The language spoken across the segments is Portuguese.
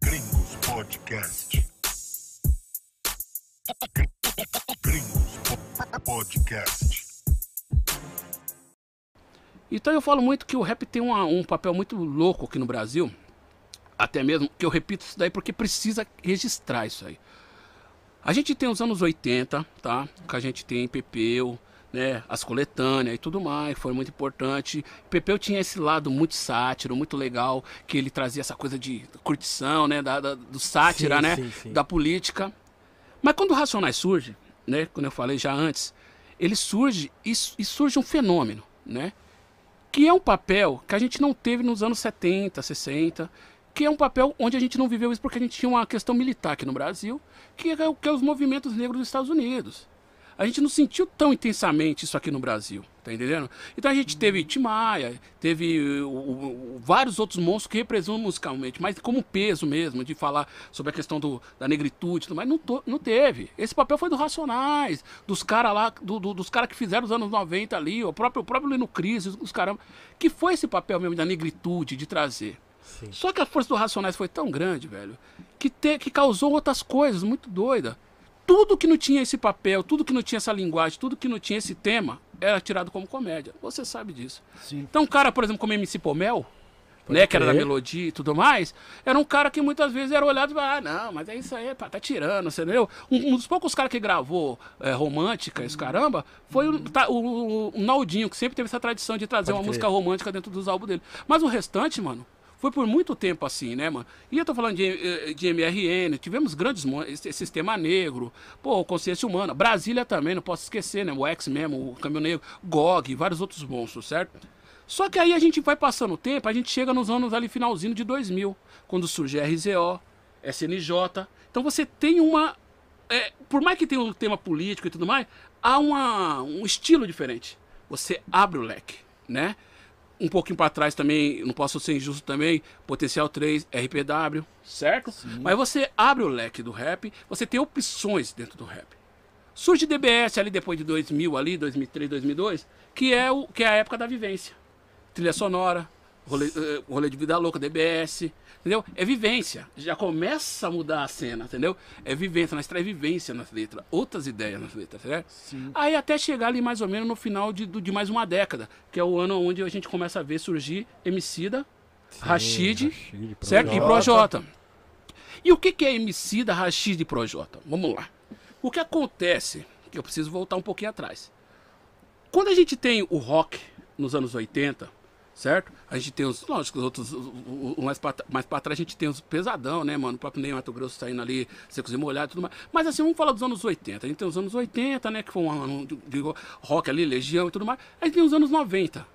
Gringos Podcast. Gringos Podcast. Então eu falo muito que o rap tem uma, um papel muito louco aqui no Brasil. Até mesmo que eu repito isso daí porque precisa registrar isso aí. A gente tem os anos 80, tá? Que a gente tem Pepeu, né, as coletâneas e tudo mais, foi muito importante. Pepeu tinha esse lado muito sátiro, muito legal, que ele trazia essa coisa de curtição, né, da, da do sátira, sim, né, sim, sim. da política. Mas quando o Racionais surge, né, quando eu falei já antes, ele surge e, e surge um fenômeno, né, que é um papel que a gente não teve nos anos 70, 60, que é um papel onde a gente não viveu isso porque a gente tinha uma questão militar aqui no Brasil, que é o que é os movimentos negros dos Estados Unidos a gente não sentiu tão intensamente isso aqui no Brasil, tá entendendo? Então a gente teve Timaya, teve uh, o, o, vários outros monstros que representam musicalmente, mas como peso mesmo, de falar sobre a questão do, da negritude, mas não, to, não teve. Esse papel foi do Racionais, dos caras lá, do, do, dos caras que fizeram os anos 90 ali, o próprio, o próprio Lino Cris, os caramba, que foi esse papel mesmo da negritude, de trazer. Sim. Só que a força do Racionais foi tão grande, velho, que, te, que causou outras coisas muito doida tudo que não tinha esse papel, tudo que não tinha essa linguagem, tudo que não tinha esse tema, era tirado como comédia. Você sabe disso. Sim. Então, um cara, por exemplo, como MC Pomel, né, que era da melodia e tudo mais, era um cara que muitas vezes era olhado e ah, não, mas é isso aí, pá, tá tirando, você entendeu? Um, um dos poucos caras que gravou é, romântica, esse caramba, foi o, tá, o, o, Naldinho, que sempre teve essa tradição de trazer Pode uma crer. música romântica dentro dos álbuns dele. Mas o restante, mano, foi por muito tempo assim, né, mano? E eu tô falando de, eh, de MRN, tivemos grandes sistema negro, pô, consciência humana, Brasília também, não posso esquecer, né? O X mesmo, o Caminho Negro, GOG, vários outros monstros, certo? Só que aí a gente vai passando o tempo, a gente chega nos anos ali finalzinho de 2000, quando surge RZO, SNJ. Então você tem uma. É, por mais que tenha um tema político e tudo mais, há uma, um estilo diferente. Você abre o leque, né? um pouquinho para trás também, não posso ser injusto também, Potencial 3, RPW, certo? Sim. Mas você abre o leque do rap, você tem opções dentro do rap. Surge DBS ali depois de 2000, ali, 2003, 2002, que é, o, que é a época da vivência. Trilha sonora, rolê, eh, rolê de vida louca, DBS, entendeu? É vivência. Já começa a mudar a cena, entendeu? É vivência, nós traz vivência nas letras, outras ideias nas letras, certo? Né? Sim. Aí até chegar ali mais ou menos no final de, de mais uma década, que é o ano onde a gente começa a ver surgir Emicida, Sim, Rashid, Rashid certo? E Projota. E o que, é Emicida, Rashid e Projota? Vamos lá. O que acontece, que eu preciso voltar um pouquinho atrás. Quando a gente tem o rock nos anos 80, certo? A gente tem os, lógico, os outros, o, mais, pra, mais para trás a gente tem os pesadão, né, mano? O próprio Ney Mato Grosso saindo ali, secos e molhados e tudo mais. Mas assim, vamos falar dos anos 80. A gente tem os anos 80, né, que foi um ano de, de rock ali, Legião e tudo mais. Aí tem os anos 90.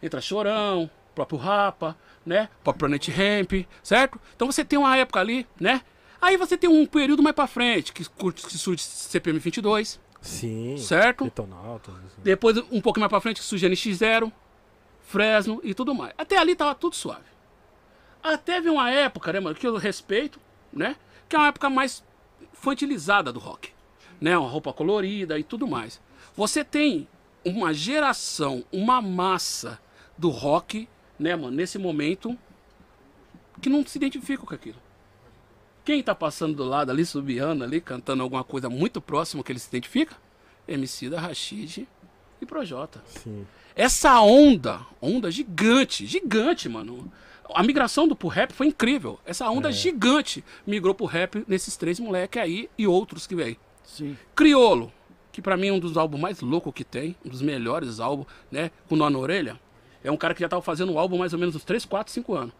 Entra Chorão, próprio Rapa, né? Próprio Planet Ramp, certo? Então você tem uma época ali, né? Aí você tem um período mais pra frente, que, curte, que surge CPM 22. Sim. Certo? Detonautas. Né? Depois, um pouco mais pra frente, que surge NX0. Fresno e tudo mais. Até ali tava tudo suave. Até teve uma época, né, mano, que eu respeito, né? Que é uma época mais infantilizada do rock. Né? Uma roupa colorida e tudo mais. Você tem uma geração, uma massa do rock, né, mano, nesse momento, que não se identifica com aquilo. Quem tá passando do lado ali, subiando ali, cantando alguma coisa muito próximo que ele se identifica? MC da Rashid e Projota. Sim. Essa onda, onda gigante, gigante, mano. A migração do pro rap foi incrível. Essa onda é. gigante migrou pro rap nesses três moleques aí e outros que veio. Sim. Criolo, que para mim é um dos álbuns mais loucos que tem, um dos melhores álbuns, né? Com nó na orelha. É um cara que já tava fazendo o álbum mais ou menos uns 3, 4, 5 anos.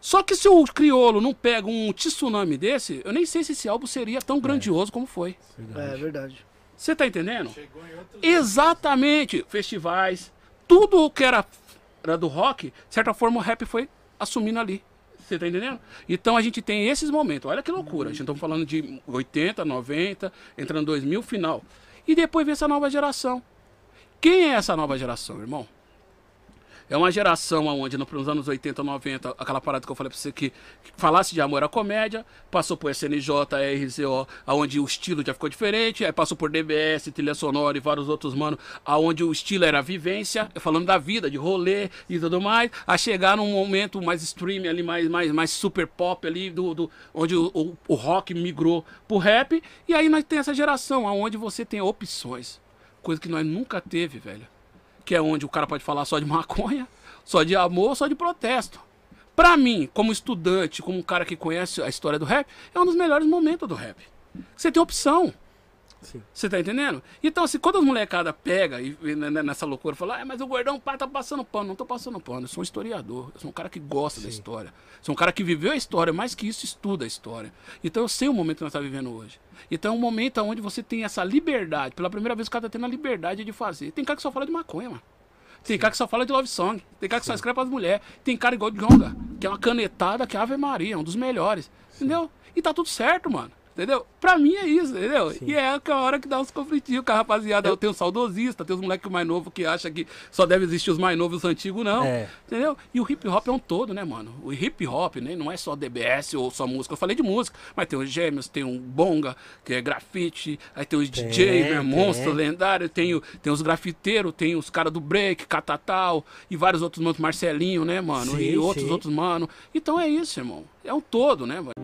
Só que se o Criolo não pega um tsunami desse, eu nem sei se esse álbum seria tão é. grandioso como foi. Verdade. é, é verdade. Você está entendendo? Exatamente. Lugares. Festivais. Tudo o que era, era do rock, de certa forma o rap foi assumindo ali. Você está entendendo? Então a gente tem esses momentos. Olha que loucura. A gente está falando de 80, 90, entrando 2000, final. E depois vem essa nova geração. Quem é essa nova geração, irmão? É uma geração onde, nos anos 80, 90, aquela parada que eu falei pra você que, que falasse de amor à comédia, passou por SNJ, RZO, aonde o estilo já ficou diferente, aí passou por DBS, trilha sonora e vários outros manos, aonde o estilo era vivência, falando da vida, de rolê e tudo mais, a chegar num momento mais stream ali, mais, mais, mais super pop ali, do, do onde o, o, o rock migrou pro rap, e aí nós tem essa geração aonde você tem opções, coisa que nós nunca teve, velho que é onde o cara pode falar só de maconha, só de amor, só de protesto. Para mim, como estudante, como um cara que conhece a história do rap, é um dos melhores momentos do rap. Você tem opção. Você tá entendendo? Então, assim, quando as molecada pega e, e né, né, nessa loucura fala, ah, mas o gordão pá, tá passando pano. Não tô passando pano, eu sou um historiador, eu sou um cara que gosta Sim. da história. Eu sou um cara que viveu a história, mais que isso, estuda a história. Então eu sei o momento que nós estamos tá vivendo hoje. Então é um momento onde você tem essa liberdade. Pela primeira vez o cara tá tendo a liberdade de fazer. Tem cara que só fala de maconha, mano. Tem Sim. cara que só fala de love song. Tem cara que Sim. só escreve para as mulheres. Tem cara igual de Jonga, que é uma canetada que é Ave Maria, um dos melhores. Entendeu? E tá tudo certo, mano. Entendeu? Pra mim é isso, entendeu? Sim. E é a hora que dá os conflitinhos com a rapaziada. Eu, eu tenho um saudosista, tem os moleques mais novos que acha que só deve existir os mais novos os antigos, não. É. Entendeu? E o hip hop é um todo, né, mano? O hip hop, né? Não é só DBS ou só música. Eu falei de música, mas tem os gêmeos, tem o um Bonga, que é grafite, aí tem os DJ, Monstro, lendário, tem, tem os grafiteiros, tem os caras do break, Catatal e vários outros mano, Marcelinho, né, mano? Sim, e outros, sim. outros, mano. Então é isso, irmão. É um todo, né, mano?